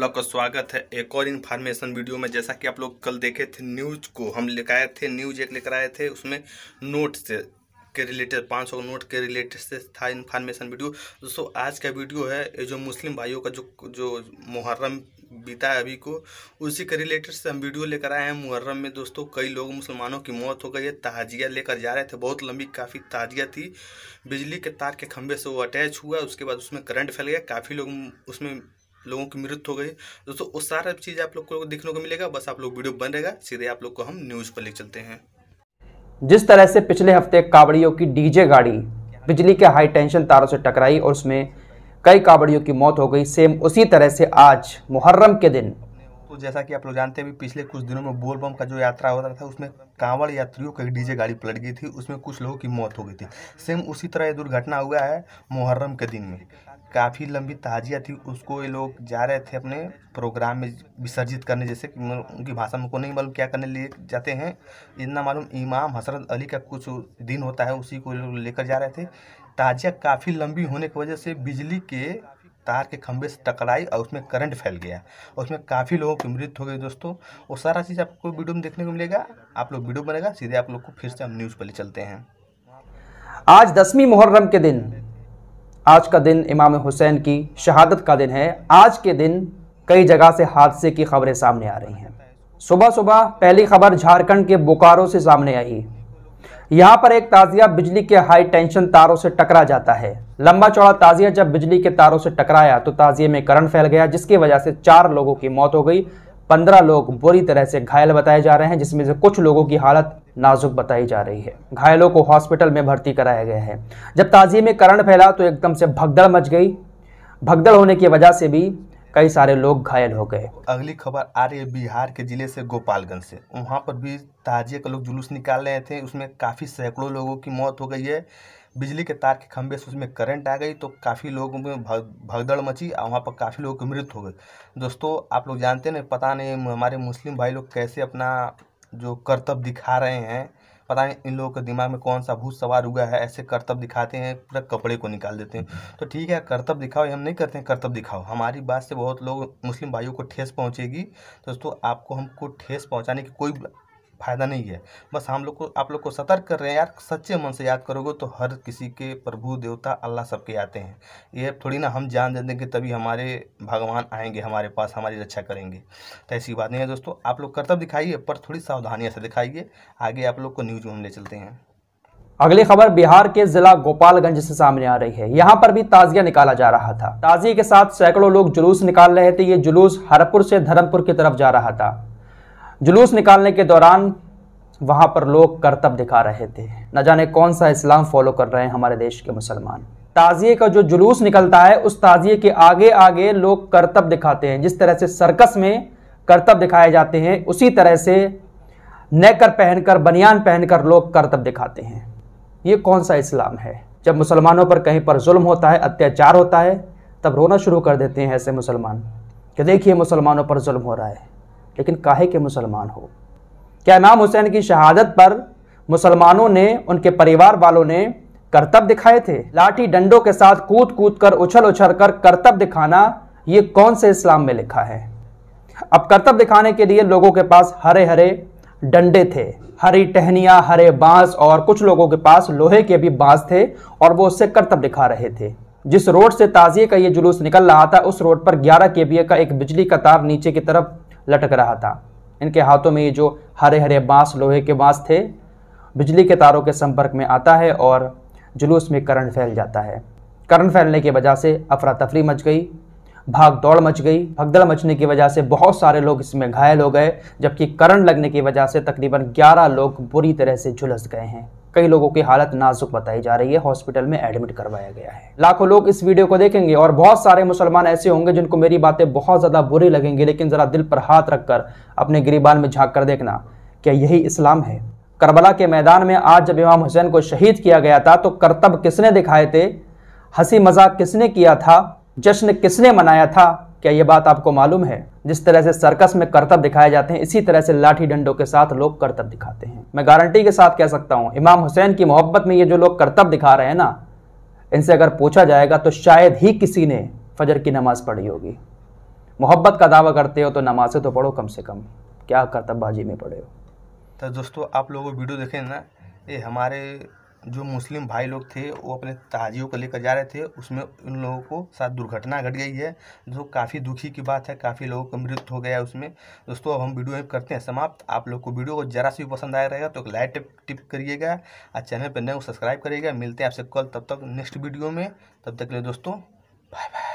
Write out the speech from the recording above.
लोग का स्वागत है एक और इन्फॉर्मेशन वीडियो में जैसा कि आप लोग कल देखे थे न्यूज़ को हम लेकर आए थे न्यूज़ एक लेकर आए थे उसमें नोट से के रिलेटेड पाँच सौ नोट के रिलेटेड से था इन्फॉर्मेशन वीडियो दोस्तों आज का वीडियो है जो मुस्लिम भाइयों का जो जो मुहर्रम बीता है अभी को उसी के रिलेटेड से हम वीडियो लेकर आए हैं मुहर्रम में दोस्तों कई लोग मुसलमानों की मौत हो गई है ताजिया लेकर जा रहे थे बहुत लंबी काफ़ी ताजिया थी बिजली के तार के खंभे से वो अटैच हुआ उसके बाद उसमें करंट फैल गया काफ़ी लोग उसमें लोगों की मृत्यु हो गई दोस्तों वो सारा चीज़ आप लोग को देखने को मिलेगा बस आप लोग वीडियो बन रहेगा सीधे आप लोग को हम न्यूज़ पर ले चलते हैं जिस तरह से पिछले हफ्ते कावड़ियों की डीजे गाड़ी बिजली के हाई टेंशन तारों से टकराई और उसमें कई कावड़ियों की मौत हो गई सेम उसी तरह से आज मुहर्रम के दिन तो जैसा कि आप लोग जानते हैं पिछले कुछ दिनों में बोलबम का जो यात्रा हो रहा था उसमें कांवड़ यात्रियों की डीजे गाड़ी पलट गई थी उसमें कुछ लोगों की मौत हो गई थी सेम उसी तरह ये दुर्घटना हुआ है मुहर्रम के दिन में काफ़ी लंबी ताजिया थी उसको ये लोग जा रहे थे अपने प्रोग्राम में विसर्जित करने जैसे कि उनकी भाषा में को नहीं मालूम क्या करने लिए जाते हैं इतना मालूम इमाम हसरत अली का कुछ दिन होता है उसी को लोग लेकर जा रहे थे ताजिया काफ़ी लंबी होने की वजह से बिजली के तार के खंभे से टकराई और उसमें करंट फैल गया और उसमें काफ़ी लोगों की मृत्यु हो गई दोस्तों वो सारा चीज़ आपको वीडियो में देखने को मिलेगा आप लोग वीडियो बनेगा सीधे आप लोग को फिर से हम न्यूज़ पर ले चलते हैं आज दसवीं मुहर्रम के दिन आज का दिन इमाम हुसैन की शहादत का दिन है आज के दिन कई जगह से हादसे की खबरें सामने आ रही हैं सुबह सुबह पहली खबर झारखंड के बोकारो से सामने आई यहाँ पर एक ताजिया बिजली के हाई टेंशन तारों से टकरा जाता है लंबा चौड़ा ताजिया जब बिजली के तारों से टकराया तो ताजिए में करंट फैल गया जिसकी वजह से चार लोगों की मौत हो गई पंद्रह लोग बुरी तरह से घायल बताए जा रहे हैं जिसमें से कुछ लोगों की हालत नाजुक बताई जा रही है घायलों को हॉस्पिटल में भर्ती कराया गया है जब ताजिए में करंट फैला तो एकदम से भगदड़ मच गई भगदड़ होने की वजह से भी कई सारे लोग घायल हो गए अगली खबर आ रही है बिहार के जिले से गोपालगंज से वहाँ पर भी ताजिए का लोग जुलूस निकाल रहे थे उसमें काफ़ी सैकड़ों लोगों की मौत हो गई है बिजली के तार के खंभे से उसमें करंट आ गई तो काफ़ी लोगों में भगदड़ मची और वहाँ पर काफ़ी लोगों की मृत्यु हो गई दोस्तों आप लोग जानते नहीं पता नहीं हमारे मुस्लिम भाई लोग कैसे अपना जो करतब दिखा रहे हैं पता नहीं इन लोगों के दिमाग में कौन सा भूत सवार हुआ है ऐसे करतब दिखाते हैं पूरा कपड़े को निकाल देते हैं हम्म। तो ठीक है करतब दिखाओ हम नहीं करते हैं करतब दिखाओ हमारी बात से बहुत लोग मुस्लिम भाइयों को ठेस पहुँचेगी दोस्तों आपको हमको ठेस पहुँचाने की कोई फ़ायदा नहीं है बस हम लोग को आप लोग को सतर्क कर रहे हैं यार सच्चे मन से याद करोगे तो हर किसी के प्रभु देवता अल्लाह सबके आते हैं ये थोड़ी ना हम जान दे देंगे तभी हमारे भगवान आएंगे हमारे पास हमारी रक्षा करेंगे तो ऐसी बात नहीं है दोस्तों आप लोग कर्तव्य दिखाइए पर थोड़ी सावधानियाँ से दिखाइए आगे आप लोग को न्यूज में ले चलते हैं अगली खबर बिहार के जिला गोपालगंज से सामने आ रही है यहाँ पर भी ताजिया निकाला जा रहा था ताजिए के साथ सैकड़ों लोग जुलूस निकाल रहे थे ये जुलूस हरपुर से धर्मपुर की तरफ जा रहा था जुलूस निकालने के दौरान वहाँ पर लोग करतब दिखा रहे थे न जाने कौन सा इस्लाम फॉलो कर रहे हैं हमारे देश के मुसलमान ताजिए का जो जुलूस निकलता है उस ताजिए के आगे आगे लोग करतब दिखाते हैं जिस तरह से सर्कस में करतब दिखाए जाते हैं उसी तरह से नेकर पहनकर बनियान पहनकर लोग करतब दिखाते हैं ये कौन सा इस्लाम है जब मुसलमानों पर कहीं पर जुल्म होता है अत्याचार होता है तब रोना शुरू कर देते हैं ऐसे मुसलमान कि देखिए मुसलमानों पर जुल्म हो रहा है लेकिन काहे के मुसलमान हो क्या इमाम हुसैन की शहादत पर मुसलमानों ने उनके परिवार वालों ने करतब दिखाए थे लाठी डंडों के साथ कूद कूद कर उछल उछल कर करतब दिखाना ये कौन से इस्लाम में लिखा है अब करतब दिखाने के लिए लोगों के पास हरे हरे डंडे थे हरी टहनिया हरे बांस और कुछ लोगों के पास लोहे के भी बांस थे और वो उससे करतब दिखा रहे थे जिस रोड से ताजिए का ये जुलूस निकल रहा था उस रोड पर 11 के का एक बिजली का तार नीचे की तरफ लटक रहा था इनके हाथों में ये जो हरे हरे बाँस लोहे के बांस थे बिजली के तारों के संपर्क में आता है और जुलूस में करंट फैल जाता है करंट फैलने की वजह से अफरा तफरी मच गई भाग दौड़ मच गई भगदड़ मचने की वजह से बहुत सारे लोग इसमें घायल हो गए जबकि करंट लगने की वजह से तकरीबन 11 लोग बुरी तरह से झुलस गए हैं कई लोगों की हालत नाजुक बताई जा रही है हॉस्पिटल में एडमिट करवाया गया है लाखों लोग इस वीडियो को देखेंगे और बहुत सारे मुसलमान ऐसे होंगे जिनको मेरी बातें बहुत ज्यादा बुरी लगेंगी लेकिन जरा दिल पर हाथ रखकर अपने गिरीबान में झाँक कर देखना क्या यही इस्लाम है करबला के मैदान में आज जब इमाम हुसैन को शहीद किया गया था तो करतब किसने दिखाए थे हंसी मजाक किसने किया था जश्न किसने मनाया था क्या ये बात आपको मालूम है जिस तरह से सर्कस में करतब दिखाए जाते हैं इसी तरह से लाठी डंडों के साथ लोग करतब दिखाते हैं मैं गारंटी के साथ कह सकता हूँ इमाम हुसैन की मोहब्बत में ये जो लोग करतब दिखा रहे हैं ना इनसे अगर पूछा जाएगा तो शायद ही किसी ने फजर की नमाज़ पढ़ी होगी मोहब्बत का दावा करते हो तो नमाजें तो पढ़ो कम से कम क्या करतबबाजी में पढ़े हो तो दोस्तों आप लोगों वीडियो देखें ना ये हमारे जो मुस्लिम भाई लोग थे वो अपने ताजियों को लेकर जा रहे थे उसमें उन लोगों को साथ दुर्घटना घट गई है जो काफ़ी दुखी की बात है काफ़ी लोगों का मृत्यु हो गया उसमें दोस्तों अब हम वीडियो करते हैं समाप्त आप लोग को वीडियो को जरा सी पसंद आया रहेगा तो लाइक टिप टिप करिएगा और चैनल पर नए सब्सक्राइब करिएगा मिलते हैं आपसे कल तब तक नेक्स्ट वीडियो में तब तक ले लिए दोस्तों बाय बाय